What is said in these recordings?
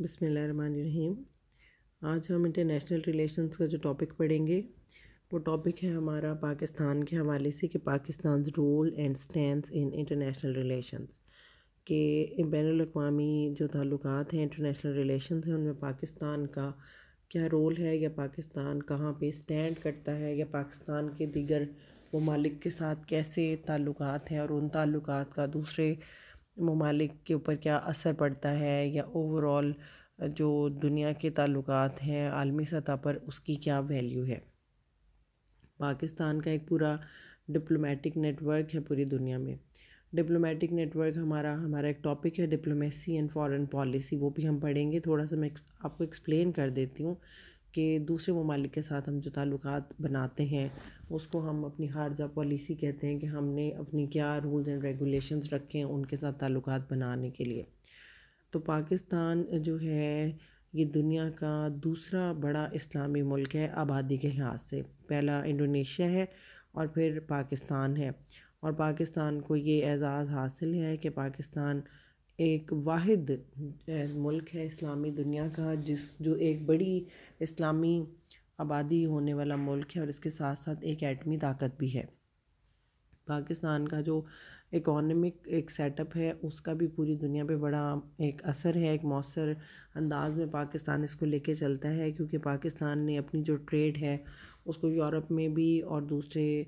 बसमीम आज हम इंटरनेशनल रिलेशंस का जो टॉपिक पढ़ेंगे वो टॉपिक है हमारा पाकिस्तान के हवाले से कि Pakistan role and stand in international relations के बैन अवी जो ताल्लुक हैं इंटरनेशनल रिलेशन हैं उनमें पाकिस्तान का क्या रोल है या पाकिस्तान कहाँ पे स्टैंड करता है या पाकिस्तान के दीगर ममालिक के साथ कैसे ताल्लुक हैं और उन ताल्लुक का दूसरे ममालिक के ऊपर क्या असर पड़ता है या ओवरऑल जो दुनिया के ताल्लुकात हैं आलमी सतह पर उसकी क्या वैल्यू है पाकिस्तान का एक पूरा डिप्लोमेटिक नेटवर्क है पूरी दुनिया में डिप्लोमेटिक नेटवर्क हमारा हमारा एक टॉपिक है डिप्लोमेसी एंड फॉरेन पॉलिसी वो भी हम पढ़ेंगे थोड़ा सा मैं आपको एक्सप्लेन कर देती हूँ के दूसरे ममालिक के साथ हम जो ताल्लुक़ बनाते हैं उसको हम अपनी ख़ारजा पॉलिसी कहते हैं कि हमने अपनी क्या रूल्स एंड रेगुलेशंस रखे हैं उनके साथ ताल्लुक़ बनाने के लिए तो पाकिस्तान जो है ये दुनिया का दूसरा बड़ा इस्लामी मुल्क है आबादी के लिहाज से पहला इंडोनेशिया है और फिर पाकिस्तान है और पाकिस्तान को ये एज़ाज़ हासिल है कि पाकिस्तान एक वाहिद मुल्क है इस्लामी दुनिया का जिस जो एक बड़ी इस्लामी आबादी होने वाला मुल्क है और इसके साथ साथ एक एटमी ताकत भी है पाकिस्तान का जो इकोनॉमिक एक सेटअप है उसका भी पूरी दुनिया पे बड़ा एक असर है एक मौसर अंदाज में पाकिस्तान इसको लेके चलता है क्योंकि पाकिस्तान ने अपनी जो ट्रेड है उसको यूरोप में भी और दूसरे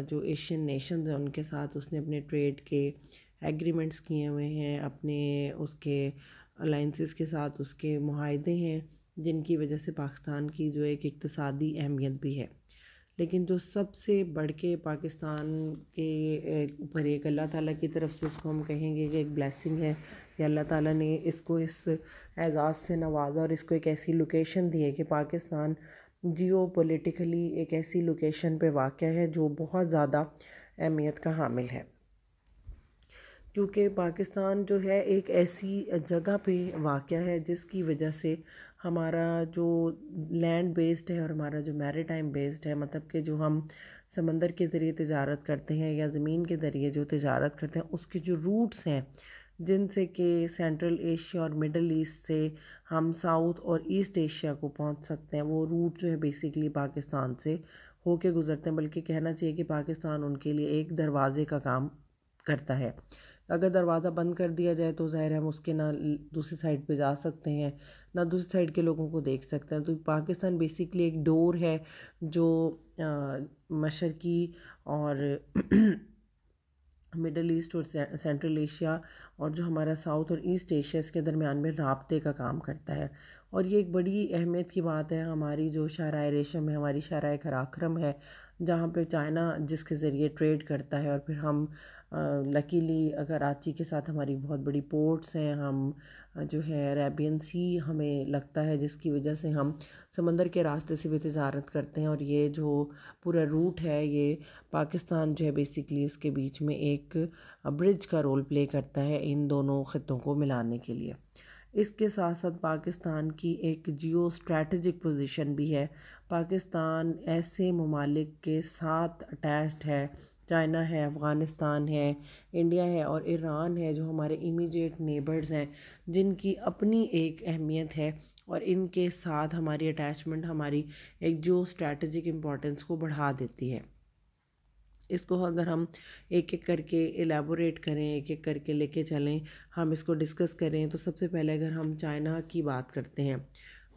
जो एशियन नेशंस हैं उनके साथ उसने अपने ट्रेड के एग्रीमेंट्स किए हुए हैं अपने उसके अलाइंसिस के साथ उसके माहदे हैं जिनकी वजह से पाकिस्तान की जो एक इकतसादी अहमियत भी है लेकिन जो सबसे बढ़ के पाकिस्तान के ऊपर एक अल्लाह ताला की तरफ से इसको हम कहेंगे कि एक ब्लेसिंग है कि अल्लाह ताला ने इसको इस एजाज़ से नवाजा और इसको एक ऐसी लोकेशन दी है कि पाकिस्तान जियो पोलिटिकली एक ऐसी लोकेशन पे वाक़ है जो बहुत ज़्यादा अहमियत का हामिल है क्योंकि पाकिस्तान जो है एक ऐसी जगह पे वाक़ है जिसकी वजह से हमारा जो लैंड बेस्ड है और हमारा जो मैरीटाइम बेस्ड है मतलब कि जो हम समंदर के ज़रिए तजारत करते हैं या ज़मीन के ज़रिए जो तजारत करते हैं उसके जो रूट्स हैं जिनसे कि सेंट्रल एशिया और मिडल ईस्ट से हम साउथ और ईस्ट एशिया को पहुंच सकते हैं वो रूट जो है बेसिकली पाकिस्तान से होके गुज़रते हैं बल्कि कहना चाहिए कि पाकिस्तान उनके लिए एक दरवाज़े का काम करता है अगर दरवाज़ा बंद कर दिया जाए तो ज़ाहिर है हम उसके ना दूसरी साइड पे जा सकते हैं ना दूसरी साइड के लोगों को देख सकते हैं तो पाकिस्तान बेसिकली एक डोर है जो मशरक़ी और मिडल ईस्ट और सेंट्रल एशिया और जो हमारा साउथ और ईस्ट एशिया इसके दरमियान में रबते का काम करता है और ये एक बड़ी अहमियत की बात है हमारी जो शराय रेशम है हमारी शराय कराक्रम है जहाँ पे चाइना जिसके ज़रिए ट्रेड करता है और फिर हम लकीली अगर कराची के साथ हमारी बहुत बड़ी पोर्ट्स हैं हम जो है अरेबियन सी हमें लगता है जिसकी वजह से हम समंदर के रास्ते से भी तजारत करते हैं और ये जो पूरा रूट है ये पाकिस्तान जो है बेसिकली उसके बीच में एक ब्रिज का रोल प्ले करता है इन दोनों ख़ितों को मिलाने के लिए इसके साथ साथ पाकिस्तान की एक जियो स्ट्रेटजिक पोजीशन भी है पाकिस्तान ऐसे ममालिक के साथ अटैच्ड है चाइना है अफ़ग़ानिस्तान है इंडिया है और ईरान है जो हमारे इमीडिएट नेबर्स हैं जिनकी अपनी एक अहमियत है और इनके साथ हमारी अटैचमेंट हमारी एक जो स्ट्रैटेजिक इम्पोर्टेंस को बढ़ा देती है इसको अगर हम एक एक करके एलेबोरेट करें एक एक करके लेके चलें हम इसको डिस्कस करें तो सबसे पहले अगर हम चाइना की बात करते हैं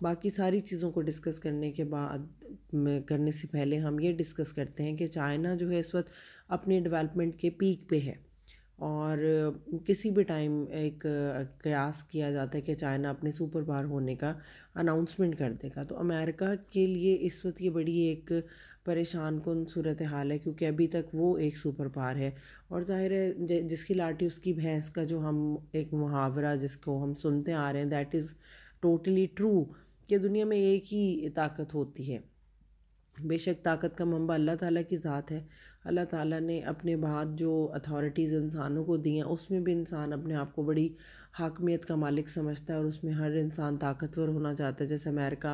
बाकी सारी चीज़ों को डिस्कस करने के बाद करने से पहले हम ये डिस्कस करते हैं कि चाइना जो है इस वक्त अपने डेवलपमेंट के पीक पे है और किसी भी टाइम एक कयास किया जाता है कि चाइना अपने सुपर पावर होने का अनाउंसमेंट कर देगा तो अमेरिका के लिए इस वक्त ये बड़ी एक परेशान कन सूरत हाल है क्योंकि अभी तक वो एक सुपर पावर है और जाहिर है जिसकी लाठी उसकी भैंस का जो हम एक मुहावरा जिसको हम सुनते आ रहे हैं that is totally true totally कि दुनिया में एक ही ताकत होती है बेशक ताकत का मंबा अल्लाह ताला की ज़ात है अल्लाह ताला ने अपने बाद जो अथॉरिटीज़ इंसानों को दी हैं उसमें भी इंसान अपने आप को बड़ी हाकमियत का मालिक समझता है और उसमें हर इंसान ताकतवर होना चाहता है जैसे अमेरिका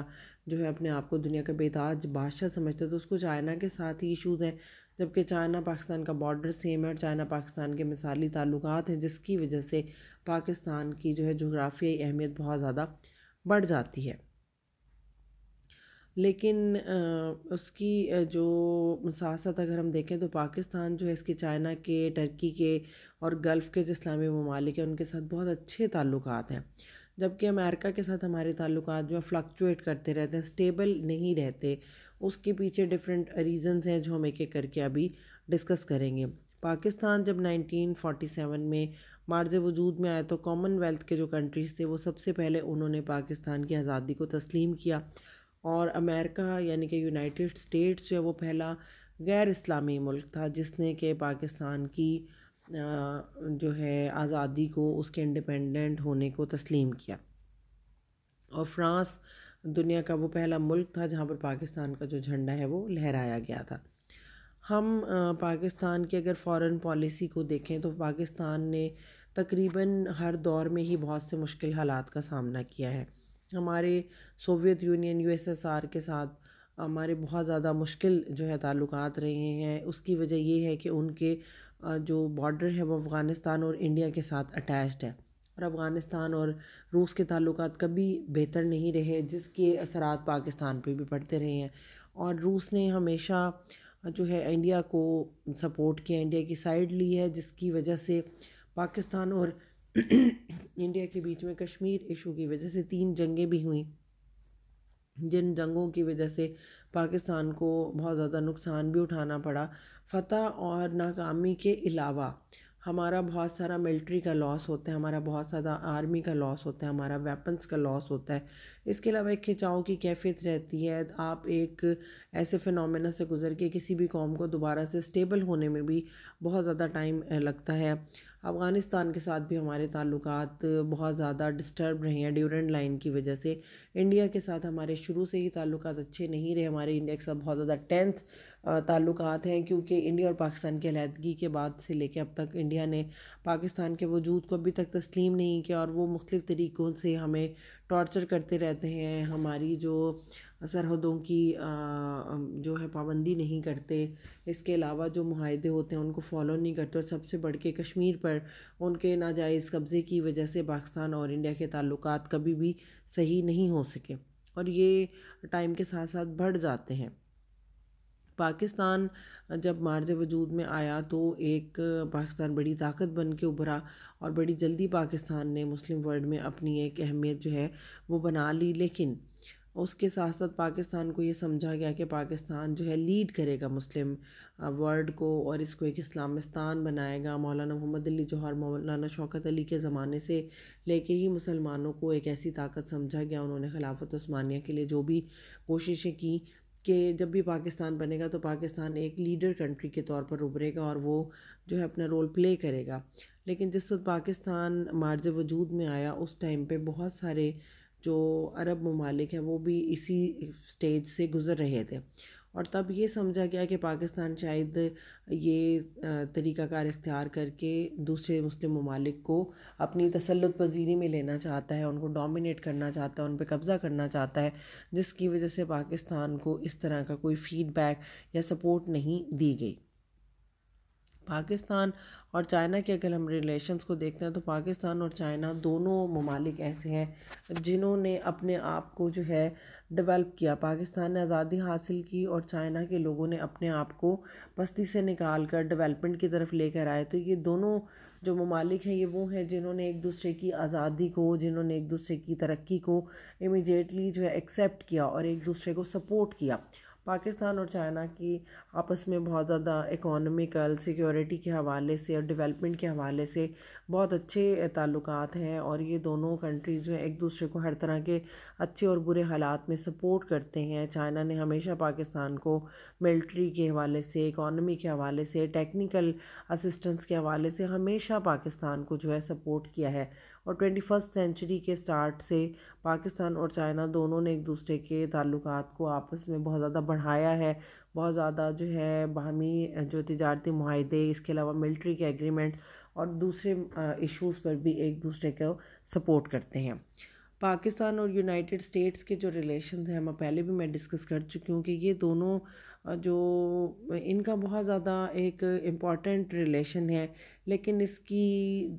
जो है अपने आप को दुनिया का बेताज बादशाह समझता है तो उसको चाइना के साथ ही इशूज़ हैं जबकि चाइना पाकिस्तान का बॉर्डर सेम है और चाइना पाकिस्तान के मिसाली ताल्लुक हैं जिसकी वजह से पाकिस्तान की जो है जोग्राफियाई अहमियत बहुत ज़्यादा बढ़ जाती है लेकिन उसकी जो साथ साथ अगर हम देखें तो पाकिस्तान जो है इसके चाइना के टर्की के और गल्फ़ के जो इस्लामी ममालिक हैं उनके साथ बहुत अच्छे ताल्लुक हैं जबकि अमेरिका के साथ हमारे ताल्लुक जो है फ्लक्चुएट करते रहते हैं स्टेबल नहीं रहते उसके पीछे डिफरेंट रीजंस हैं जो हम एक एक करके अभी डिस्कस करेंगे पाकिस्तान जब 1947 में मार्ज वजूद में आया तो कॉमनवेल्थ के जो कंट्रीज़ थे वो सबसे पहले उन्होंने पाकिस्तान की आज़ादी को तस्लीम किया और अमेरिका यानी कि यूनाइटेड स्टेट्स जो है वो पहला गैर इस्लामी मुल्क था जिसने के पाकिस्तान की जो है आज़ादी को उसके इंडिपेंडेंट होने को तस्लीम किया और फ्रांस दुनिया का वो पहला मुल्क था जहाँ पर पाकिस्तान का जो झंडा है वो लहराया गया था हम पाकिस्तान की अगर फॉरेन पॉलिसी को देखें तो पाकिस्तान ने तकरीबन हर दौर में ही बहुत से मुश्किल हालात का सामना किया है हमारे सोवियत यूनियन यूएसएसआर के साथ हमारे बहुत ज़्यादा मुश्किल जो है ताल्लुकात रहे हैं उसकी वजह ये है कि उनके जो बॉर्डर है वो अफ़गानिस्तान और इंडिया के साथ अटैच्ड है और अफ़गानिस्तान और रूस के ताल्लुकात कभी बेहतर नहीं रहे जिसके असरात पाकिस्तान पे भी पड़ते रहे हैं और रूस ने हमेशा जो है इंडिया को सपोर्ट किया इंडिया की साइड ली है जिसकी वजह से पाकिस्तान और इंडिया के बीच में कश्मीर इशू की वजह से तीन जंगें भी हुई जिन जंगों की वजह से पाकिस्तान को बहुत ज़्यादा नुकसान भी उठाना पड़ा फतह और नाकामी के अलावा हमारा बहुत सारा मिलिट्री का लॉस होता है हमारा बहुत सारा आर्मी का लॉस होता है हमारा वेपन्स का लॉस होता है इसके अलावा एक खिंचाव की कैफियत रहती है आप एक ऐसे फिनोमेना से गुजर के किसी भी कॉम को दोबारा से स्टेबल होने में भी बहुत ज़्यादा टाइम लगता है अफ़गानिस्तान के साथ भी हमारे ताल्लुक बहुत ज़्यादा डिस्टर्ब रहे हैं ड्यूरेंट लाइन की वजह से इंडिया के साथ हमारे शुरू से ही ताल्लुक अच्छे नहीं रहे हमारे इंडिया के साथ बहुत ज़्यादा टेंस ताल्लुक हैं क्योंकि इंडिया और पाकिस्तान की अलहदगी के बाद से लेकर अब तक इंडिया ने पाकिस्तान के वजूद को अभी तक तस्लीम नहीं किया और वो मुख्तु तरीक़ों से हमें टॉर्चर करते रहते हैं हमारी जो सरहदों की जो है पाबंदी नहीं करते इसके अलावा जो माहदे होते हैं उनको फॉलो नहीं करते और सबसे बढ़ के कश्मीर पर उनके नाजायज़ कब्ज़े की वजह से पाकिस्तान और इंडिया के ताल्लुक कभी भी सही नहीं हो सके और ये टाइम के साथ साथ बढ़ जाते हैं पाकिस्तान जब मार्ज वजूद में आया तो एक पाकिस्तान बड़ी ताकत बन के उभरा और बड़ी जल्दी पाकिस्तान ने मुस्लिम वर्ल्ड में अपनी एक अहमियत जो है वो बना ली लेकिन उसके साथ साथ पाकिस्तान को ये समझा गया कि पाकिस्तान जो है लीड करेगा मुस्लिम वर्ल्ड को और इसको एक इस्लामिस्तान बनाएगा मौलाना मोहम्मद अली जौहर मौलाना शौकत अली के ज़माने से लेके ही मुसलमानों को एक ऐसी ताकत समझा गया उन्होंने खिलाफत उस्मानिया के लिए जो भी कोशिशें की कि जब भी पाकिस्तान बनेगा तो पाकिस्तान एक लीडर कंट्री के तौर पर उभरेगा और वो जो है अपना रोल प्ले करेगा लेकिन जिस वक्त पाकिस्तान मार्ज वजूद में आया उस टाइम पे बहुत सारे जो अरब ममालिक हैं वो भी इसी स्टेज से गुज़र रहे थे और तब ये समझा गया कि पाकिस्तान शायद ये तरीक़ाकार इख्तियार करके दूसरे मुस्लिम ममालिक को अपनी तसलत पजीरी में लेना चाहता है उनको डोमिनेट करना चाहता है उन पर कब्ज़ा करना चाहता है जिसकी वजह से पाकिस्तान को इस तरह का कोई फ़ीडबैक या सपोर्ट नहीं दी गई पाकिस्तान और चाइना के अगर हम रिलेशंस को देखते हैं तो पाकिस्तान और चाइना दोनों ममालिक ऐसे हैं जिन्होंने अपने आप को जो है डेवलप किया पाकिस्तान ने आज़ादी हासिल की और चाइना के लोगों ने अपने आप को बस्ती से निकाल कर डेवलपमेंट की तरफ लेकर आए तो ये दोनों जो ममालिक हैं ये वो हैं जिन्होंने एक दूसरे की आज़ादी को जिन्होंने एक दूसरे की तरक्की को इमिजिएटली जो है एक्सेप्ट किया और एक दूसरे को सपोर्ट किया पाकिस्तान और चाइना की आपस में बहुत ज़्यादा इकोनॉमिकल सिक्योरिटी के हवाले से और डेवलपमेंट के हवाले से बहुत अच्छे ताल्लुक हैं और ये दोनों कंट्रीज़ में एक दूसरे को हर तरह के अच्छे और बुरे हालात में सपोर्ट करते हैं चाइना ने हमेशा पाकिस्तान को मिल्ट्री के हवाले से इकॉनमी के हवाले से टेक्निकल असिस्टेंस के हवाले से हमेशा पाकिस्तान को जो है सपोर्ट किया है और ट्वेंटी फर्स्ट सेंचुरी के स्टार्ट से पाकिस्तान और चाइना दोनों ने एक दूसरे के ताल्लुक को आपस में बहुत ज़्यादा बढ़ाया है बहुत ज़्यादा जो है बाहमी जो तजारती माहे इसके अलावा मिल्ट्री के एग्रीमेंट और दूसरे इश्यूज़ पर भी एक दूसरे को सपोर्ट करते हैं पाकिस्तान और यूनाइटेड स्टेट्स के जो रिलेशन हैं मैं पहले भी मैं डिस्कस कर चुकी हूँ कि ये दोनों जो इनका बहुत ज़्यादा एक इम्पॉर्टेंट रिलेशन है लेकिन इसकी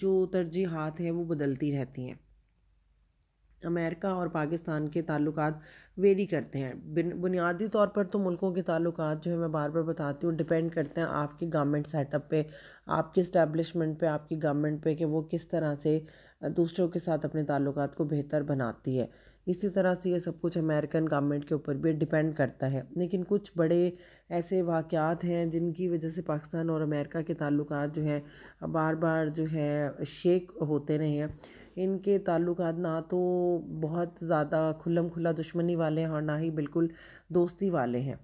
जो तरजीहत है वो बदलती रहती हैं अमेरिका और पाकिस्तान के ताल्लुक वेरी करते हैं बुनियादी तौर पर तो मुल्कों के ताल्लुक जो है मैं बार बार बताती हूँ डिपेंड करते हैं आपकी गवर्नमेंट सेटअप पे आपके इस्टेबलिशमेंट पे आपकी गवर्नमेंट पे कि वो किस तरह से दूसरों के साथ अपने ताल्लुक को बेहतर बनाती है इसी तरह से ये सब कुछ अमेरिकन गवर्नमेंट के ऊपर भी डिपेंड करता है लेकिन कुछ बड़े ऐसे वाक़ात हैं जिनकी वजह से पाकिस्तान और अमेरिका के ताल्लुक जो हैं बार बार जो है शेक होते रहे हैं इनके ताल्लुक ना तो बहुत ज़्यादा खुलम खुला दुश्मनी वाले हैं और ना ही बिल्कुल दोस्ती वाले हैं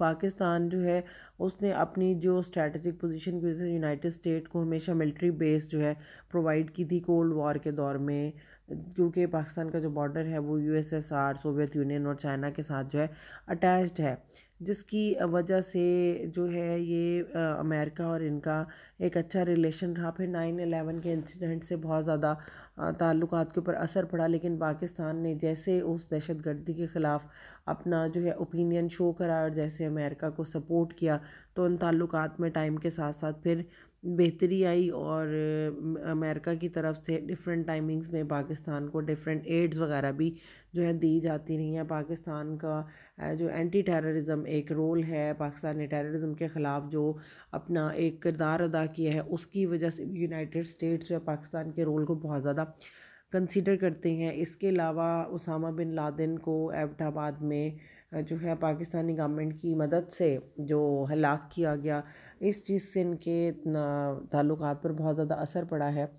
पाकिस्तान जो है उसने अपनी जो स्ट्रेटजिक पोजीशन की वजह से यूनाइटेड स्टेट को हमेशा मिलिट्री बेस जो है प्रोवाइड की थी कोल्ड वॉर के दौर में क्योंकि पाकिस्तान का जो बॉर्डर है वो यूएसएसआर सोवियत यूनियन और चाइना के साथ जो है अटैच्ड है जिसकी वजह से जो है ये अमेरिका और इनका एक अच्छा रिलेशन रहा फिर नाइन एलेवन के इंसिडेंट से बहुत ज़्यादा ताल्लुक़ के ऊपर असर पड़ा लेकिन पाकिस्तान ने जैसे उस दहशत गर्दी के ख़िलाफ़ अपना जो है ओपिनियन शो करा और जैसे अमेरिका को सपोर्ट किया तो उन ताल्लुक में टाइम के साथ साथ फिर बेहतरी आई और अमेरिका की तरफ से डिफरेंट टाइमिंग्स में पाकिस्तान को डिफरेंट एड्स वगैरह भी जो है दी जाती रही हैं पाकिस्तान का जो एंटी टेररिज्म एक रोल है पाकिस्तान ने टेररिज्म के ख़िलाफ़ जो अपना एक किरदार अदा किया है उसकी वजह से यूनाइटेड स्टेट्स जो है पाकिस्तान के रोल को बहुत ज़्यादा कंसिडर करते हैं इसके अलावा उसामा बिन लादेन को एबटाबाद में जो है पाकिस्तानी गवर्नमेंट की मदद से जो हलाक किया गया इस चीज़ से इनके ताल्लुक़ पर बहुत ज़्यादा असर पड़ा है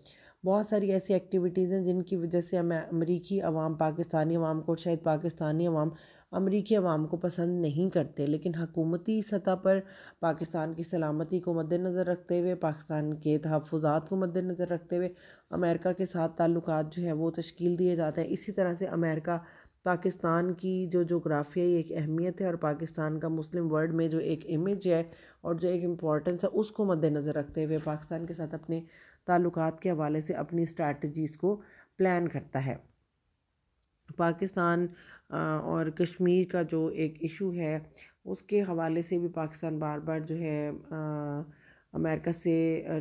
बहुत सारी ऐसी एक्टिविटीज़ हैं जिनकी वजह से हमें अमरीकी आवाम पाकिस्तानी अवाम को शायद पाकिस्तानी अवाम अमरीकी आवाम को पसंद नहीं करते लेकिन हकूमती सतह पर पाकिस्तान की सलामती को मद्दनज़र रखते हुए पाकिस्तान के तहफ़ात को मद्देनज़र रखते हुए अमेरिका के साथ ताल्लुक जो है वो तश्कील दिए जाते हैं इसी तरह से अमेरिका पाकिस्तान की जो जोग्राफियाई एक अहमियत है और पाकिस्तान का मुस्लिम वर्ल्ड में जो एक इमेज है और जो एक इम्पॉर्टेंस है उसको मद्देनज़र रखते हुए पाकिस्तान के साथ अपने ताल्लुक के हवाले से अपनी स्ट्रैटजीज़ को प्लान करता है पाकिस्तान और कश्मीर का जो एक इशू है उसके हवाले से भी पाकिस्तान बार बार जो है अमेरिका से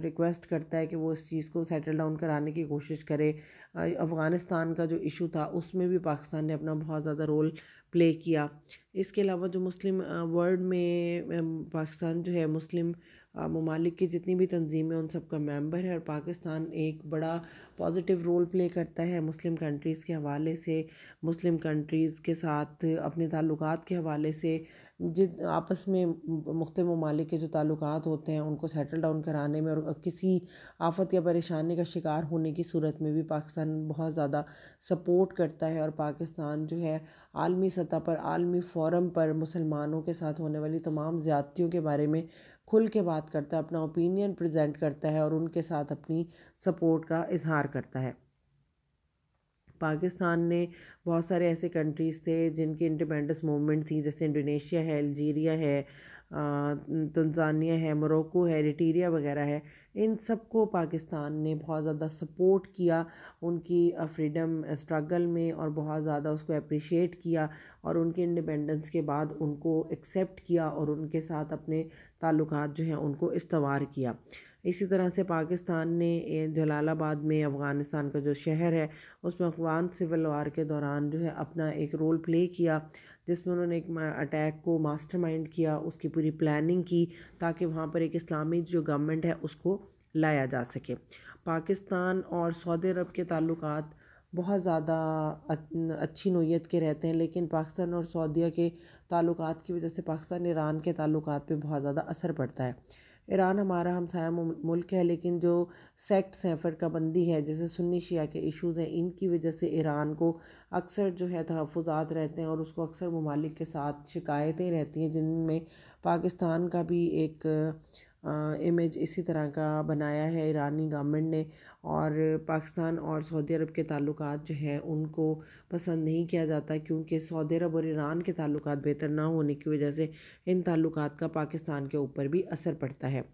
रिक्वेस्ट करता है कि वो इस चीज़ को सेटल डाउन कराने की कोशिश करे अफ़गानिस्तान का जो इशू था उसमें भी पाकिस्तान ने अपना बहुत ज़्यादा रोल प्ले किया इसके अलावा जो मुस्लिम वर्ल्ड में पाकिस्तान जो है मुस्लिम ममालिक की जितनी भी तंजीमें उन सब का मेंबर है और पाकिस्तान एक बड़ा पॉजिटिव रोल प्ले करता है मुस्लिम कंट्रीज़ के हवाले से मुस्लिम कंट्रीज़ के साथ अपने ताल्लुक़ के हवाले से जित आपस में मुख्त ममालिक के जो ताल्लुक़ होते हैं उनको सेटल डाउन कराने में और किसी आफत या परेशानी का शिकार होने की सूरत में भी पाकिस्तान बहुत ज़्यादा सपोर्ट करता है और पाकिस्तान जो है आलमी सतह पर आलमी फोरम पर मुसलमानों के साथ होने वाली तमाम ज़्यादतियों के बारे में खुल के बात करता है अपना ओपिनियन प्रेजेंट करता है और उनके साथ अपनी सपोर्ट का इजहार करता है पाकिस्तान ने बहुत सारे ऐसे कंट्रीज़ थे जिनकी इंडिपेंडेंस मूवमेंट थी जैसे इंडोनेशिया है अल्जीरिया है तंज़ानिया है मोरक्को है रिटीरिया वगैरह है इन सबको पाकिस्तान ने बहुत ज़्यादा सपोर्ट किया उनकी फ्रीडम स्ट्रगल में और बहुत ज़्यादा उसको अप्रिशिएट किया और उनके इंडिपेंडेंस के बाद उनको एक्सेप्ट किया और उनके साथ अपने ताल्लुकात जो हैं उनको इस्तवार किया इसी तरह से पाकिस्तान ने जलालाबाद में अफ़गानिस्तान का जो शहर है उसमें अफ़गान सिविल वार के दौरान जो है अपना एक रोल प्ले किया जिसमें उन्होंने एक अटैक को मास्टरमाइंड किया उसकी पूरी प्लानिंग की ताकि वहाँ पर एक इस्लामी जो गवर्नमेंट है उसको लाया जा सके पाकिस्तान और सऊदी अरब के ताल्लुक बहुत ज़्यादा अच्छी नोयत के रहते हैं लेकिन पाकिस्तान और सऊदीया के ताल्लुक की वजह से पाकिस्तान ईरान के ताल्लुक पर बहुत ज़्यादा असर पड़ता है ईरान हमारा हमसाया मुल्क है लेकिन जो सेक्ट्स हैं फ़िरकाबंदी है जैसे सुन्नी शिया के इश्यूज़ हैं इनकी वजह से ईरान को अक्सर जो है तहफ़ात रहते हैं और उसको अक्सर ममालिक के साथ शिकायतें रहती हैं जिनमें पाकिस्तान का भी एक इमेज इसी तरह का बनाया है ईरानी गवर्नमेंट ने और पाकिस्तान और सऊदी अरब के ताल्लुक जो हैं उनको पसंद नहीं किया जाता क्योंकि सऊदी अरब और ईरान के ताल्लुक बेहतर ना होने की वजह से इन ताल्लुक का पाकिस्तान के ऊपर भी असर पड़ता है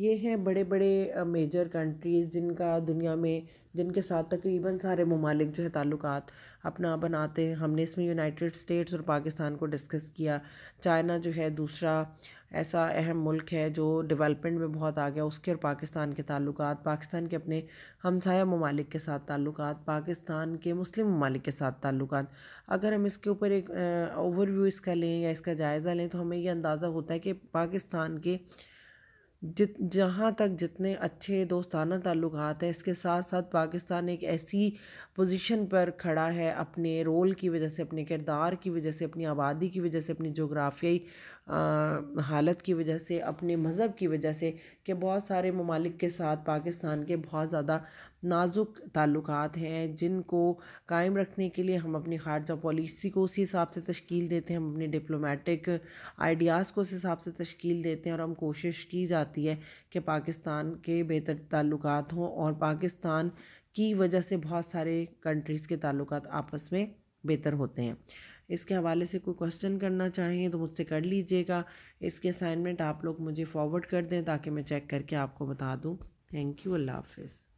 ये हैं बड़े बड़े मेजर कंट्रीज़ जिनका दुनिया में जिनके साथ तकरीबन सारे ममालिक जो है ताल्लुकात अपना बनाते हैं हमने इसमें यूनाइटेड स्टेट्स और पाकिस्तान को डिस्कस किया चाइना जो है दूसरा ऐसा अहम मुल्क है जो डेवलपमेंट में बहुत आ गया उसके और पाकिस्तान के ताल्लुक पाकिस्तान के अपने हमसाया ममालिक के साथ ताल्लुक पाकिस्तान के मुस्लिम ममालिक के साथ ताल्लुक अगर हम इसके ऊपर एक ओवरव्यू इसका लें या इसका जायज़ा लें तो हमें यह अंदाज़ा होता है कि पाकिस्तान के जित जहाँ तक जितने अच्छे दोस्ताना ताल्लुकात हैं इसके साथ साथ पाकिस्तान एक ऐसी पोजीशन पर खड़ा है अपने रोल की वजह से अपने किरदार की वजह से अपनी आबादी की वजह से अपनी जोग्राफ़ियाई हालत की वजह से अपने मज़हब की वजह से कि बहुत सारे ममालिक के साथ पाकिस्तान के बहुत ज़्यादा नाज़ुक ताल्लुकात हैं जिनको कायम रखने के लिए हम अपनी ख़ारजा पॉलिसी को उसी हिसाब से तश्कील देते हैं हम अपने डिप्लोमेटिक आइडियाज़ को उस हिसाब से तश्कील देते हैं और हम कोशिश की जाती है कि पाकिस्तान के बेहतर ताल्लुक हों और पाकिस्तान की वजह से बहुत सारे कंट्रीज़ के ताल्लुक आपस में बेहतर होते हैं इसके हवाले से कोई क्वेश्चन करना चाहेंगे तो मुझसे कर लीजिएगा इसके असाइनमेंट आप लोग मुझे फॉरवर्ड कर दें ताकि मैं चेक करके आपको बता दूँ थैंक यू अल्लाह हाफिज़